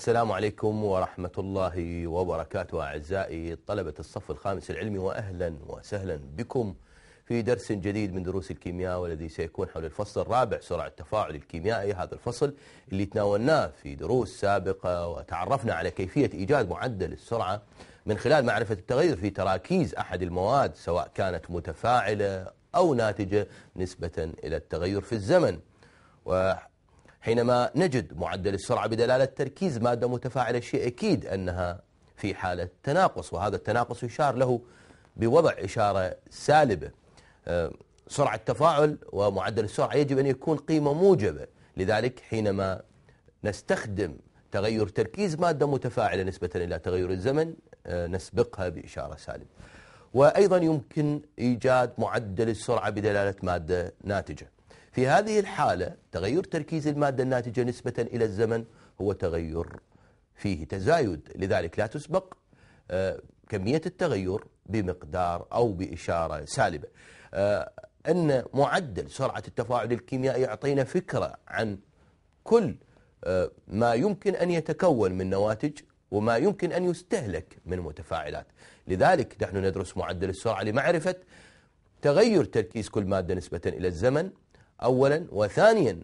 السلام عليكم ورحمة الله وبركاته أعزائي طلبة الصف الخامس العلمي وأهلا وسهلا بكم في درس جديد من دروس الكيمياء والذي سيكون حول الفصل الرابع سرعة التفاعل الكيميائي هذا الفصل اللي تناولناه في دروس سابقة وتعرفنا على كيفية إيجاد معدل السرعة من خلال معرفة التغير في تراكيز أحد المواد سواء كانت متفاعلة أو ناتجة نسبة إلى التغير في الزمن و حينما نجد معدل السرعة بدلالة تركيز مادة متفاعلة الشيء أكيد أنها في حالة تناقص وهذا التناقص يشار له بوضع إشارة سالبة آه، سرعة التفاعل ومعدل السرعة يجب أن يكون قيمة موجبة لذلك حينما نستخدم تغير تركيز مادة متفاعلة نسبة إلى تغير الزمن آه، نسبقها بإشارة سالبة وأيضا يمكن إيجاد معدل السرعة بدلالة مادة ناتجة في هذه الحالة تغير تركيز المادة الناتجة نسبة إلى الزمن هو تغير فيه تزايد لذلك لا تسبق آه، كمية التغير بمقدار أو بإشارة سالبة آه، أن معدل سرعة التفاعل الكيميائي يعطينا فكرة عن كل آه، ما يمكن أن يتكون من نواتج وما يمكن أن يستهلك من متفاعلات لذلك نحن ندرس معدل السرعة لمعرفة تغير تركيز كل مادة نسبة إلى الزمن أولا وثانيا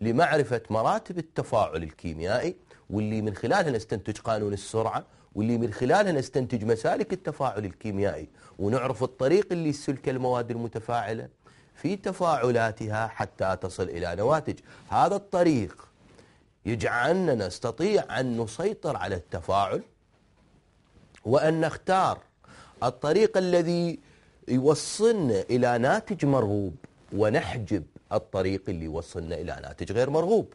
لمعرفة مراتب التفاعل الكيميائي واللي من خلالها نستنتج قانون السرعة واللي من خلالها نستنتج مسالك التفاعل الكيميائي ونعرف الطريق اللي سلك المواد المتفاعلة في تفاعلاتها حتى تصل إلى نواتج هذا الطريق يجعلنا نستطيع أن نسيطر على التفاعل وأن نختار الطريق الذي يوصلنا إلى ناتج مرغوب ونحجب الطريق اللي يوصلنا إلى ناتج غير مرغوب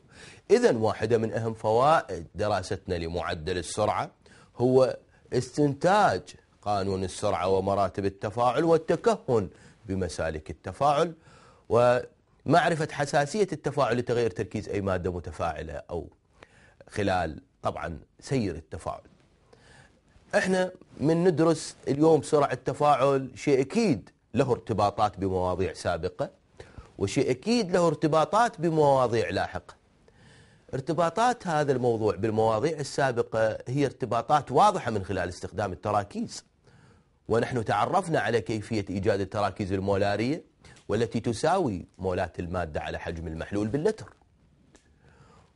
إذا واحدة من أهم فوائد دراستنا لمعدل السرعة هو استنتاج قانون السرعة ومراتب التفاعل والتكهن بمسالك التفاعل ومعرفة حساسية التفاعل لتغير تركيز أي مادة متفاعلة أو خلال طبعا سير التفاعل احنا من ندرس اليوم سرعة التفاعل شيء أكيد له ارتباطات بمواضيع سابقة وشيء أكيد له ارتباطات بمواضيع لاحقة ارتباطات هذا الموضوع بالمواضيع السابقة هي ارتباطات واضحة من خلال استخدام التراكيز ونحن تعرفنا على كيفية إيجاد التراكيز المولارية والتي تساوي مولات المادة على حجم المحلول باللتر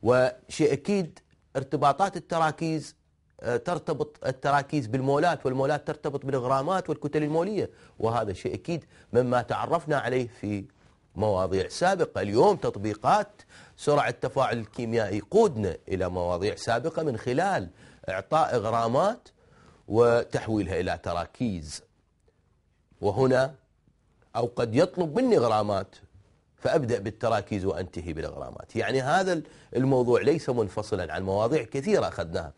وشيء أكيد ارتباطات التراكيز آه، ترتبط التراكيز بالمولات والمولات ترتبط بالغرامات والكتل المولية وهذا شيء أكيد مما تعرفنا عليه في مواضيع سابقة اليوم تطبيقات سرعة التفاعل الكيميائي قودنا إلى مواضيع سابقة من خلال إعطاء إغرامات وتحويلها إلى تراكيز وهنا أو قد يطلب مني إغرامات فأبدأ بالتراكيز وأنتهي بالإغرامات يعني هذا الموضوع ليس منفصلا عن مواضيع كثيرة أخذناها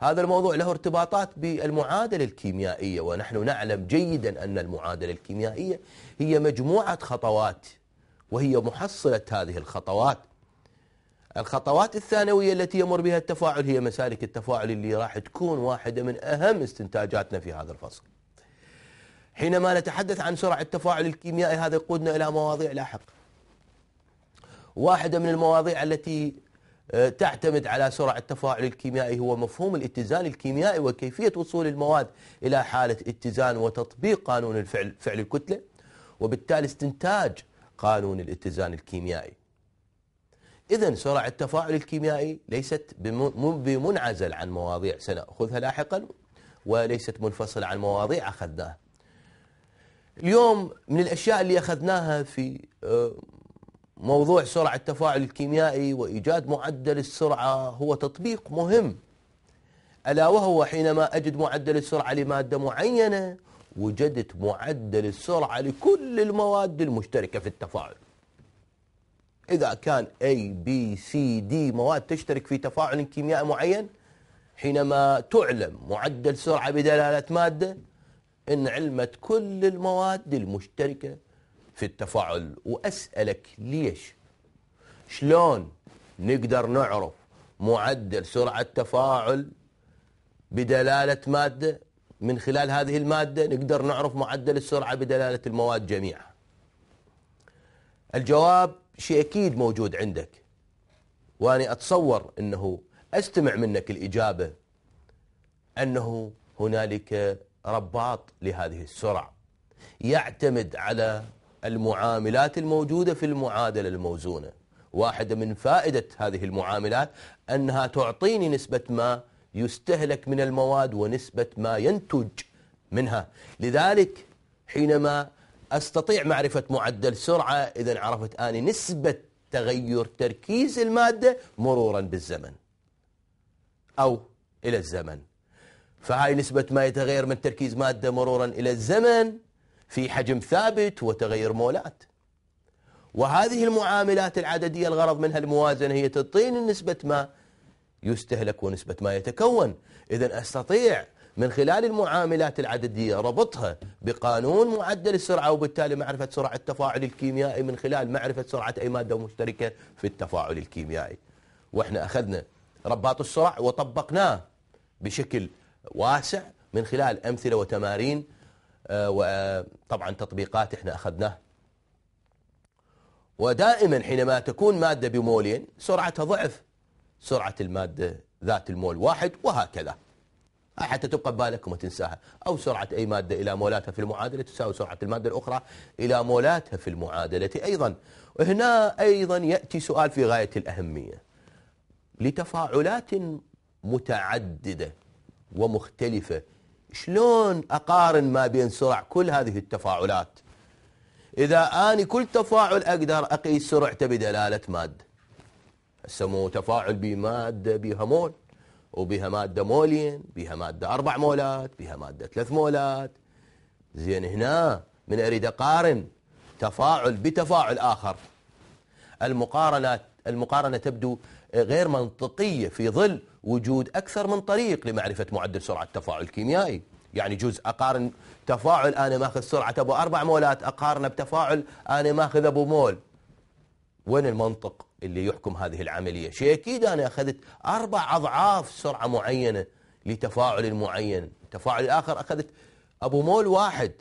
هذا الموضوع له ارتباطات بالمعادلة الكيميائية ونحن نعلم جيدا أن المعادلة الكيميائية هي مجموعة خطوات وهي محصلة هذه الخطوات الخطوات الثانوية التي يمر بها التفاعل هي مسالك التفاعل اللي راح تكون واحدة من أهم استنتاجاتنا في هذا الفصل حينما نتحدث عن سرعة التفاعل الكيميائي هذا يقودنا إلى مواضيع لاحقة واحدة من المواضيع التي آه، تعتمد على سرعة التفاعل الكيميائي هو مفهوم الاتزان الكيميائي وكيفية وصول المواد إلى حالة اتزان وتطبيق قانون الفعل فعل الكتلة وبالتالي استنتاج قانون الاتزان الكيميائي إذا سرعة التفاعل الكيميائي ليست بمنعزل عن مواضيع سنأخذها لاحقا وليست منفصلة عن مواضيع أخذناها اليوم من الأشياء اللي أخذناها في آه، موضوع سرعة التفاعل الكيميائي وإيجاد معدل السرعة هو تطبيق مهم ألا وهو حينما أجد معدل السرعة لمادة معينة وجدت معدل السرعة لكل المواد المشتركة في التفاعل إذا كان A, B, C, D مواد تشترك في تفاعل كيميائي معين حينما تعلم معدل سرعة بدلالة مادة إن علمت كل المواد المشتركة في التفاعل وأسألك ليش شلون نقدر نعرف معدل سرعة تفاعل بدلالة مادة من خلال هذه المادة نقدر نعرف معدل السرعة بدلالة المواد جميعها الجواب شيء أكيد موجود عندك وأنا أتصور أنه أستمع منك الإجابة أنه هنالك رباط لهذه السرعة يعتمد على المعاملات الموجودة في المعادلة الموزونة واحدة من فائدة هذه المعاملات أنها تعطيني نسبة ما يستهلك من المواد ونسبة ما ينتج منها لذلك حينما أستطيع معرفة معدل سرعة إذا عرفت أني نسبة تغير تركيز المادة مرورا بالزمن أو إلى الزمن فهاي نسبة ما يتغير من تركيز مادة مرورا إلى الزمن في حجم ثابت وتغير مولات وهذه المعاملات العددية الغرض منها الموازنة هي تعطيني نسبة ما يستهلك ونسبة ما يتكون إذا أستطيع من خلال المعاملات العددية ربطها بقانون معدل السرعة وبالتالي معرفة سرعة التفاعل الكيميائي من خلال معرفة سرعة أي مادة مشتركة في التفاعل الكيميائي وإحنا أخذنا رباط السرع وطبقناه بشكل واسع من خلال أمثلة وتمارين آه، وطبعا آه، تطبيقات إحنا أخذناه ودائما حينما تكون مادة بمولين سرعتها ضعف سرعة المادة ذات المول واحد وهكذا حتى تبقى ببالك وما تنساها أو سرعة أي مادة إلى مولاتها في المعادلة تساوي سرعة المادة الأخرى إلى مولاتها في المعادلة أيضا هنا أيضا يأتي سؤال في غاية الأهمية لتفاعلات متعددة ومختلفة شلون أقارن ما بين سرع كل هذه التفاعلات إذا أني كل تفاعل أقدر أقيس سرعته بدلالة مادة سمو تفاعل بمادة بها مول وبها مادة مولين بها مادة أربع مولات بها مادة ثلاث مولات زين هنا من أريد أقارن تفاعل بتفاعل آخر المقارنة المقارنة تبدو غير منطقية في ظل وجود أكثر من طريق لمعرفة معدل سرعة التفاعل الكيميائي يعني جزء أقارن تفاعل أنا ماخذ سرعة أبو أربع مولات أقارنه بتفاعل أنا ماخذ أبو مول وين المنطق اللي يحكم هذه العملية شيء أكيد أنا أخذت أربع أضعاف سرعة معينة لتفاعل معين تفاعل الآخر أخذت أبو مول واحد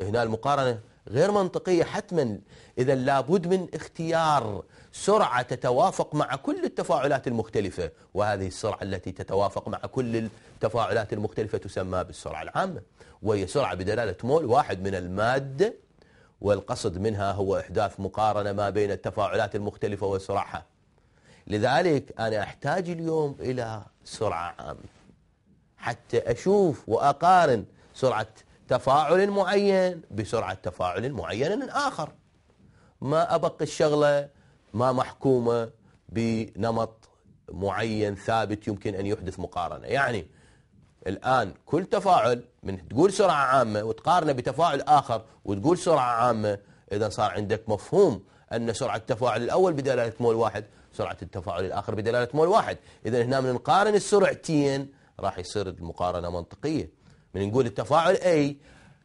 هنا المقارنة غير منطقية حتما إذا لابد من اختيار سرعة تتوافق مع كل التفاعلات المختلفة وهذه السرعة التي تتوافق مع كل التفاعلات المختلفة تسمى بالسرعة العامة وهي سرعة بدلالة مول واحد من المادة والقصد منها هو إحداث مقارنة ما بين التفاعلات المختلفة وسرعها لذلك أنا أحتاج اليوم إلى سرعة عامة حتى أشوف وأقارن سرعة تفاعل معين بسرعة تفاعل معين آخر ما أبقي الشغلة ما محكومة بنمط معين ثابت يمكن أن يحدث مقارنة يعني الآن كل تفاعل من تقول سرعة عامة وتقارنه بتفاعل آخر وتقول سرعة عامة إذا صار عندك مفهوم أن سرعة التفاعل الأول بدلالة مول واحد سرعة التفاعل الآخر بدلالة مول واحد إذا هنا من نقارن السرعتين راح يصير المقارنة منطقية من نقول التفاعل اي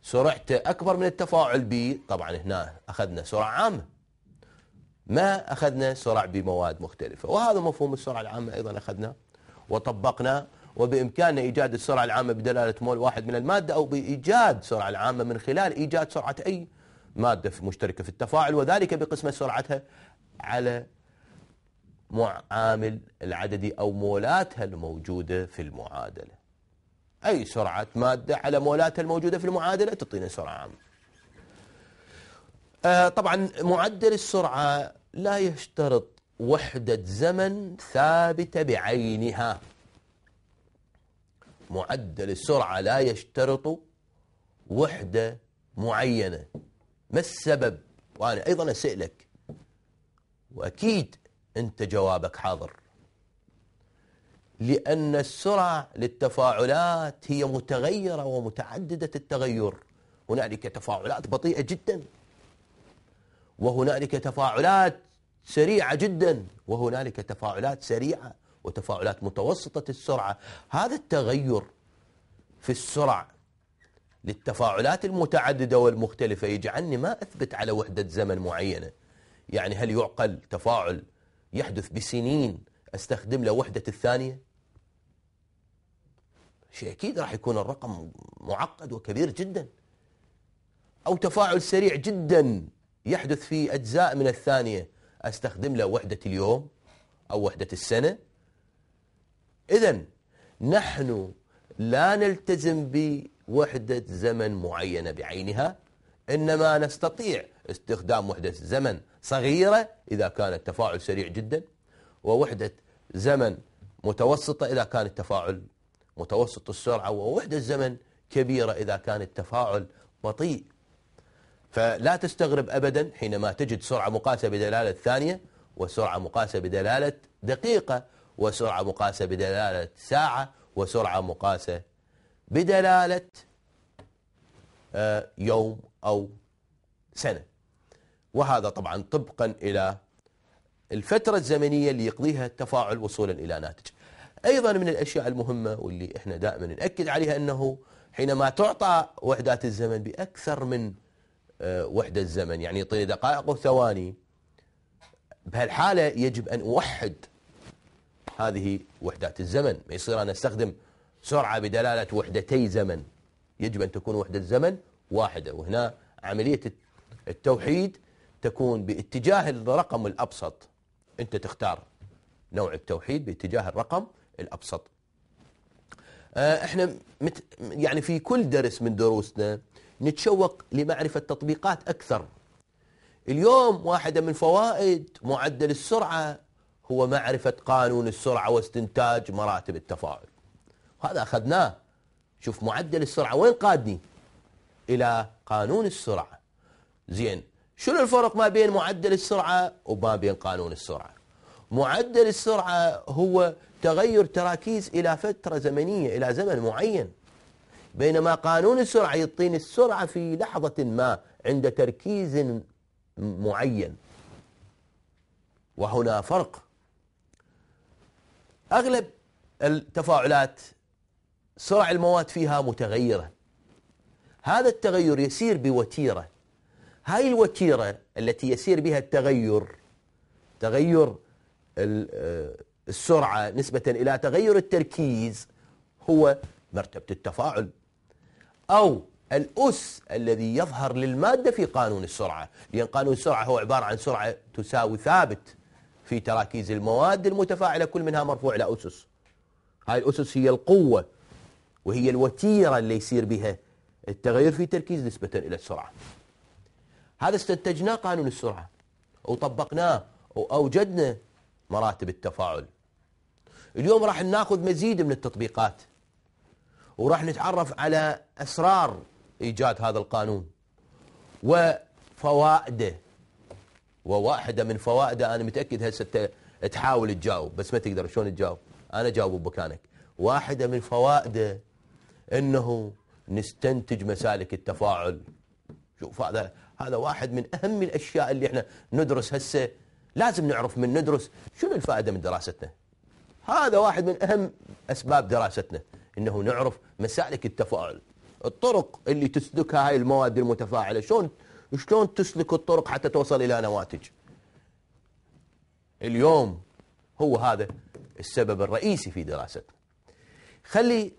سرعته أكبر من التفاعل بي طبعا هنا أخذنا سرعة عامة ما أخذنا سرعة بمواد مختلفة وهذا مفهوم السرعة العامة أيضا أخذناه وطبقناه وبإمكاننا إيجاد السرعة العامة بدلالة مول واحد من المادة أو بإيجاد سرعة العامة من خلال إيجاد سرعة أي مادة مشتركة في التفاعل وذلك بقسمة سرعتها على معامل العددي أو مولاتها الموجودة في المعادلة أي سرعة مادة على مولاتها الموجودة في المعادلة تعطينا سرعة عامة آه، طبعا معدل السرعة لا يشترط وحدة زمن ثابتة بعينها معدل السرعة لا يشترط وحدة معينة ما السبب وأنا أيضا أسألك وأكيد أنت جوابك حاضر لأن السرعة للتفاعلات هي متغيرة ومتعددة التغير هنالك تفاعلات بطيئة جدا وهنالك تفاعلات سريعة جدا وهنالك تفاعلات سريعة وتفاعلات متوسطة السرعة هذا التغير في السرعة للتفاعلات المتعددة والمختلفة يجعلني ما أثبت على وحدة زمن معينة يعني هل يعقل تفاعل يحدث بسنين أستخدم له وحدة الثانية شيء أكيد راح يكون الرقم معقد وكبير جدا أو تفاعل سريع جدا يحدث في أجزاء من الثانية أستخدم له وحدة اليوم أو وحدة السنة إذا نحن لا نلتزم بوحدة زمن معينة بعينها إنما نستطيع استخدام وحدة زمن صغيرة إذا كان التفاعل سريع جدا ووحدة زمن متوسطة إذا كان التفاعل متوسط السرعة ووحدة زمن كبيرة إذا كان التفاعل بطيء فلا تستغرب أبدا حينما تجد سرعة مقاسة بدلالة ثانية وسرعة مقاسة بدلالة دقيقة وسرعة مقاسة بدلالة ساعة وسرعة مقاسة بدلالة آه، يوم أو سنة وهذا طبعا طبقا إلى الفترة الزمنية اللي يقضيها التفاعل وصولا إلى ناتج أيضا من الأشياء المهمة واللي إحنا دائما نأكد عليها أنه حينما تعطى وحدات الزمن بأكثر من آه، وحدة الزمن يعني يعطيني دقائق وثواني بهالحالة يجب أن أوحد هذه وحدات الزمن ما يصير أنا أستخدم سرعة بدلالة وحدتي زمن يجب أن تكون وحدة زمن واحدة وهنا عملية التوحيد تكون باتجاه الرقم الأبسط أنت تختار نوع التوحيد باتجاه الرقم الأبسط آه، احنا مت يعني في كل درس من دروسنا نتشوق لمعرفة تطبيقات أكثر اليوم واحدة من فوائد معدل السرعة هو معرفة قانون السرعة واستنتاج مراتب التفاعل هذا أخذناه شوف معدل السرعة وين قادني إلى قانون السرعة زين شنو الفرق ما بين معدل السرعة وما بين قانون السرعة معدل السرعة هو تغير تراكيز إلى فترة زمنية إلى زمن معين بينما قانون السرعة يعطيني السرعة في لحظة ما عند تركيز معين وهنا فرق أغلب التفاعلات سرع المواد فيها متغيرة هذا التغير يسير بوتيرة هاي الوتيرة التي يسير بها التغير تغير آه، السرعة نسبة إلى تغير التركيز هو مرتبة التفاعل أو الأس الذي يظهر للمادة في قانون السرعة لأن قانون السرعة هو عبارة عن سرعة تساوي ثابت في تراكيز المواد المتفاعلة كل منها مرفوع إلى أسس هاي الأسس هي القوة وهي الوتيرة اللي يصير بها التغير في تركيز نسبة إلى السرعة هذا استنتجناه قانون السرعة وطبقناه وأوجدنا مراتب التفاعل اليوم راح ناخذ مزيد من التطبيقات وراح نتعرف على أسرار إيجاد هذا القانون وفوائده وواحده من فوائده انا متاكد هسه تحاول تجاوب بس ما تقدر شلون تجاوب انا جاوب بمكانك واحده من فوائده انه نستنتج مسالك التفاعل شوف هذا هذا واحد من اهم الاشياء اللي احنا ندرس هسه لازم نعرف من ندرس شنو الفائده من دراستنا هذا واحد من اهم اسباب دراستنا انه نعرف مسالك التفاعل الطرق اللي تسلكها هاي المواد المتفاعله شلون شلون تسلك الطرق حتى توصل إلى نواتج اليوم هو هذا السبب الرئيسي في دراسته خلي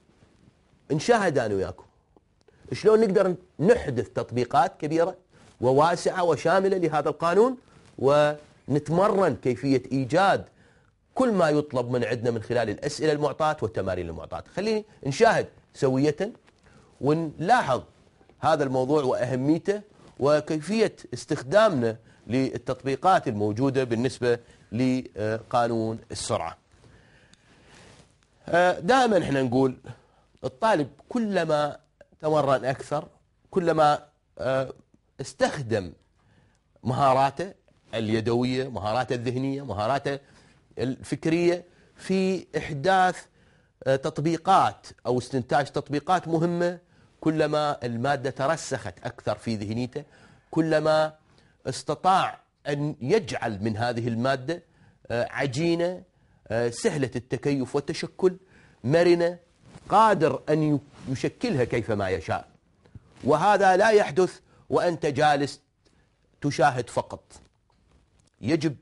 نشاهد أنا وياكم شلون نقدر نحدث تطبيقات كبيرة وواسعة وشاملة لهذا القانون ونتمرن كيفية إيجاد كل ما يطلب من عندنا من خلال الأسئلة المعطاة والتمارين المعطاة خليني نشاهد سوية ونلاحظ هذا الموضوع وأهميته وكيفية استخدامنا للتطبيقات الموجودة بالنسبة لقانون السرعة آه، دائما احنا نقول الطالب كلما تمرن أكثر كلما آه، استخدم مهاراته اليدوية مهاراته الذهنية مهاراته الفكرية في إحداث آه، تطبيقات أو استنتاج تطبيقات مهمة كلما المادة ترسخت أكثر في ذهنيته كلما استطاع أن يجعل من هذه المادة آه، عجينة آه، سهلة التكيف والتشكل مرنة قادر أن يشكلها كيفما يشاء وهذا لا يحدث وأنت جالس تشاهد فقط يجب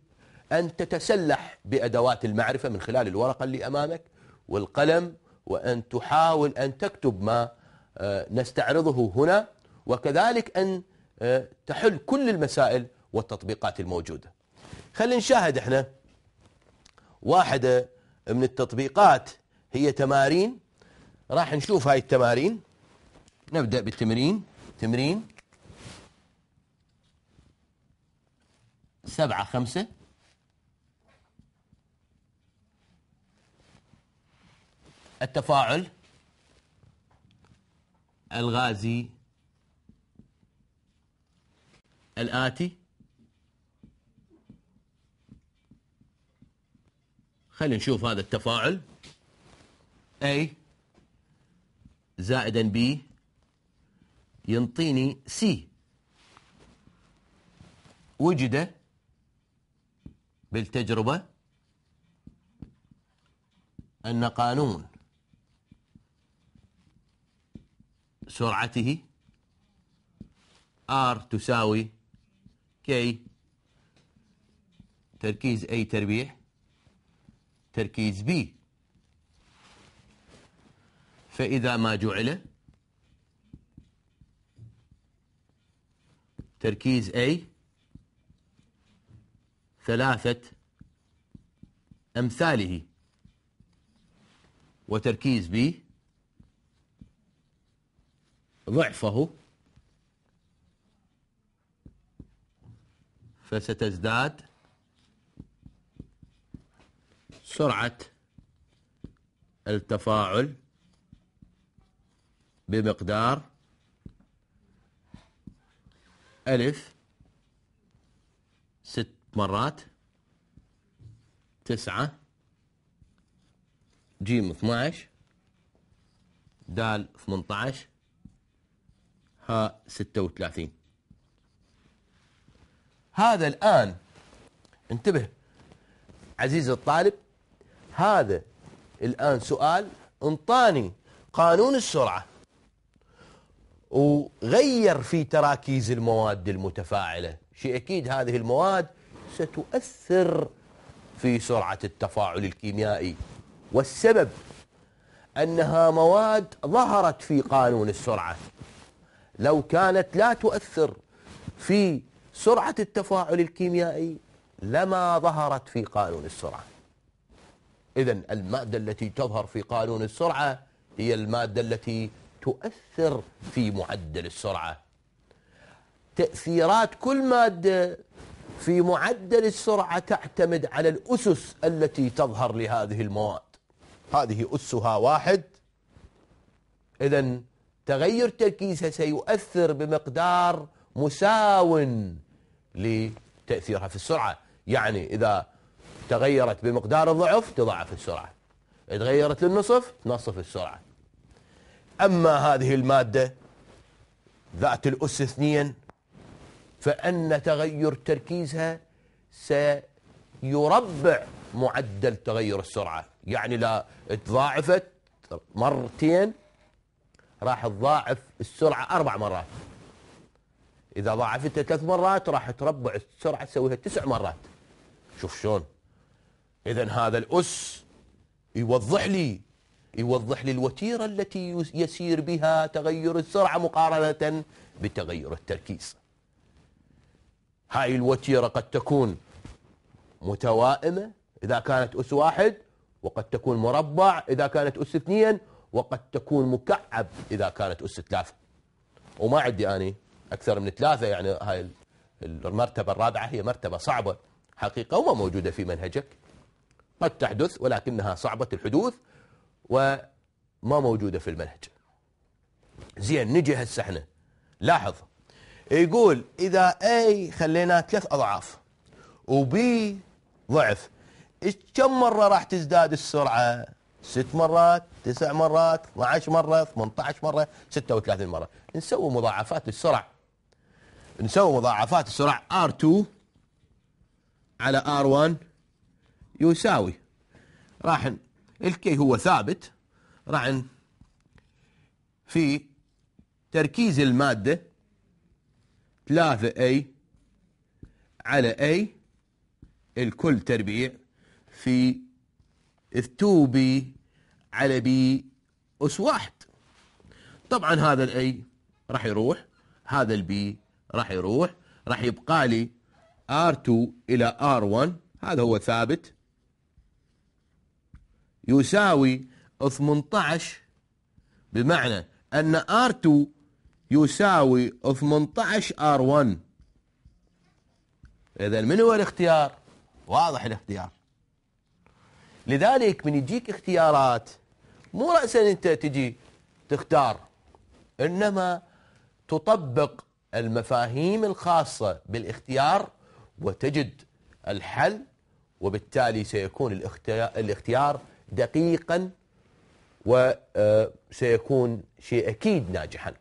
أن تتسلح بأدوات المعرفة من خلال الورقة اللي أمامك والقلم وأن تحاول أن تكتب ما آه، نستعرضه هنا وكذلك أن آه، تحل كل المسائل والتطبيقات الموجودة خلينا نشاهد احنا واحدة من التطبيقات هي تمارين راح نشوف هاي التمارين نبدأ بالتمرين تمرين سبعة خمسة التفاعل الغازي الآتي خلينا نشوف هذا التفاعل A زائدا B ينطيني C وجد بالتجربة أن قانون سرعته R تساوي K تركيز A تربيع تركيز B فإذا ما جعل تركيز A ثلاثة أمثاله وتركيز B ضعفه فستزداد سرعة التفاعل بمقدار ألف ست مرات تسعة جيم 12 دال 18 ها 36 هذا الآن انتبه عزيزي الطالب هذا الآن سؤال انطاني قانون السرعة وغير في تراكيز المواد المتفاعلة شيء أكيد هذه المواد ستؤثر في سرعة التفاعل الكيميائي والسبب أنها مواد ظهرت في قانون السرعة لو كانت لا تؤثر في سرعة التفاعل الكيميائي لما ظهرت في قانون السرعة إذا المادة التي تظهر في قانون السرعة هي المادة التي تؤثر في معدل السرعة تأثيرات كل مادة في معدل السرعة تعتمد على الأسس التي تظهر لهذه المواد هذه أسها واحد إذا تغير تركيزها سيؤثر بمقدار مساو لتأثيرها في السرعة يعني إذا تغيرت بمقدار الضعف تضاعف السرعة تغيرت للنصف نصف السرعة أما هذه المادة ذات الأس اثنين فأن تغير تركيزها سيربع معدل تغير السرعة يعني لا تضاعفت مرتين راح تضاعف السرعه اربع مرات اذا ضاعفتها ثلاث مرات راح تربع السرعه تسويها تسع مرات شوف شلون اذا هذا الاس يوضح لي يوضح لي الوتيره التي يسير بها تغير السرعه مقارنه بتغير التركيز هاي الوتيره قد تكون متوائمه اذا كانت اس واحد وقد تكون مربع اذا كانت اس اثنين وقد تكون مكعب إذا كانت أس ثلاثة وما عندي أنا أكثر من ثلاثة يعني هاي المرتبة الرابعة هي مرتبة صعبة حقيقة وما موجودة في منهجك قد تحدث ولكنها صعبة الحدوث وما موجودة في المنهج زين نجي هسه احنا لاحظ يقول إذا اي خليناه ثلاث أضعاف وبي ضعف كم مرة راح تزداد السرعة ست مرات تسع مرات 12 مرة 18 مرة 36 مرة نسوي مضاعفات السرعة نسوي مضاعفات السرعة R2 على R1 يساوي راح الكي هو ثابت راح في تركيز المادة 3A على A الكل تربيع في اثتوبي بي اس واحد طبعا هذا الاي راح يروح هذا البي راح يروح راح يبقى لي R2 إلى R1 هذا هو ثابت يساوي 18 بمعنى أن R2 يساوي 18 R1 إذا من هو الاختيار؟ واضح الاختيار لذلك من يجيك اختيارات مو رأسا أنت تجي تختار إنما تطبق المفاهيم الخاصة بالاختيار وتجد الحل وبالتالي سيكون الاختيار دقيقا وسيكون آه، شيء أكيد ناجحا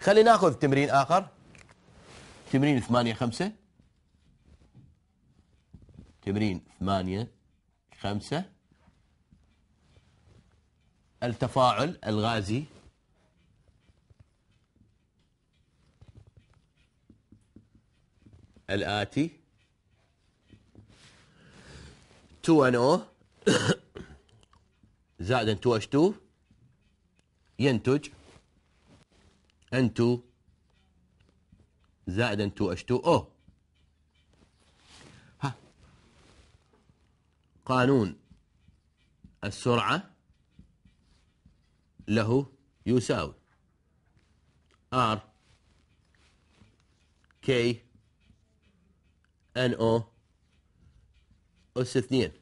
خلينا ناخذ تمرين آخر تمرين 8 5 تمرين 8 خمسة التفاعل الغازي الآتي 2NO زائدا 2H2 ينتج N2 زائدا 2H2O قانون السرعة له يساوي R K N O أس اثنين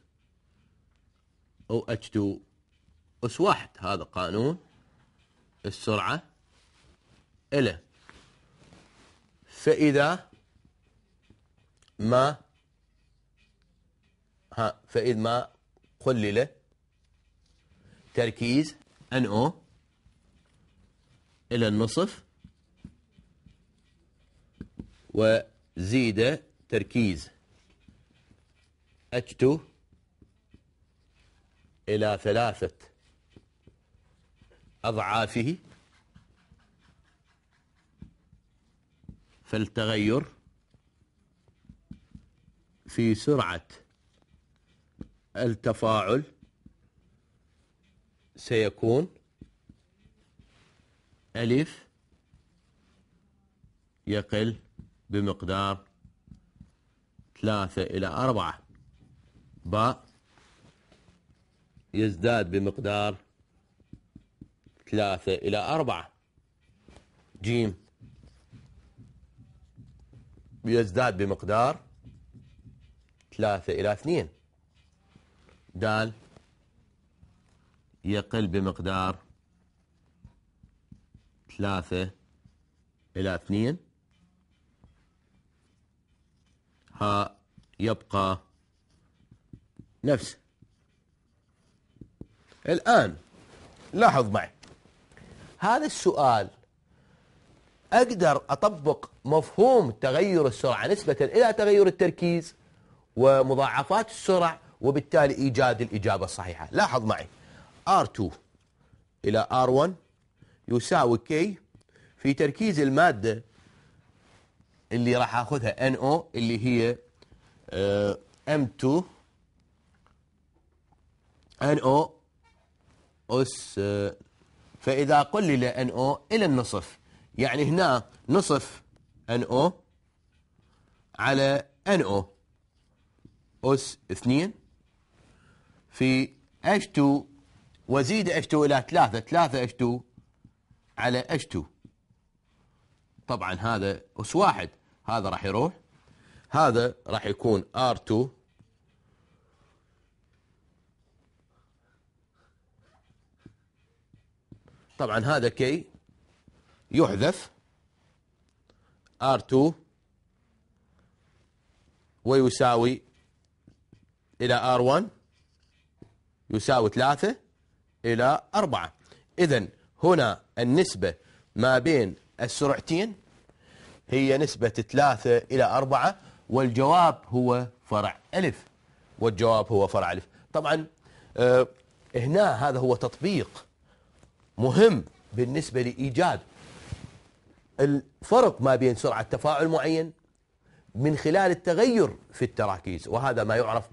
أو اتش 2 أس واحد هذا قانون السرعة إله فإذا ما ها فإذ ما قلل تركيز ان او إلى النصف وزيد تركيز H2 إلى ثلاثة أضعافه فالتغير في سرعه التفاعل سيكون ألف يقل بمقدار ثلاثة إلى أربعة باء يزداد بمقدار ثلاثة إلى أربعة جيم يزداد بمقدار ثلاثة إلى اثنين د يقل بمقدار ثلاثة إلى اثنين ها يبقى نفسه الآن لاحظ معي هذا السؤال أقدر أطبق مفهوم تغير السرعة نسبة إلى تغير التركيز ومضاعفات السرعة وبالتالي إيجاد الإجابة الصحيحة لاحظ معي R2 إلى R1 يساوي K في تركيز المادة اللي راح أخذها NO اللي هي آه، M2 NO أس آه، فإذا قلل NO إلى النصف يعني هنا نصف NO على NO أس 2 في H2 وزيد H2 إلى 3 3 H2 على H2 طبعا هذا أس واحد هذا راح يروح هذا راح يكون R2 طبعا هذا كي يحذف R2 ويساوي إلى R1 يساوي 3 إلى 4 إذا هنا النسبة ما بين السرعتين هي نسبة 3 إلى 4 والجواب هو فرع ألف والجواب هو فرع ألف طبعا آه هنا هذا هو تطبيق مهم بالنسبة لإيجاد الفرق ما بين سرعة تفاعل معين من خلال التغير في التراكيز وهذا ما يعرف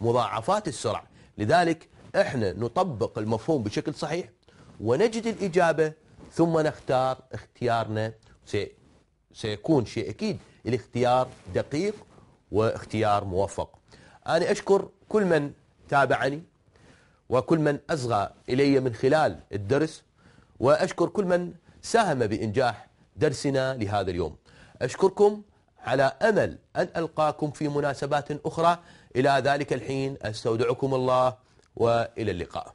بمضاعفات السرعة لذلك احنا نطبق المفهوم بشكل صحيح ونجد الإجابة ثم نختار اختيارنا سيكون شيء أكيد الاختيار دقيق واختيار موفق أنا أشكر كل من تابعني وكل من أصغى إلي من خلال الدرس وأشكر كل من ساهم بإنجاح درسنا لهذا اليوم أشكركم على أمل أن ألقاكم في مناسبات أخرى إلى ذلك الحين أستودعكم الله والى اللقاء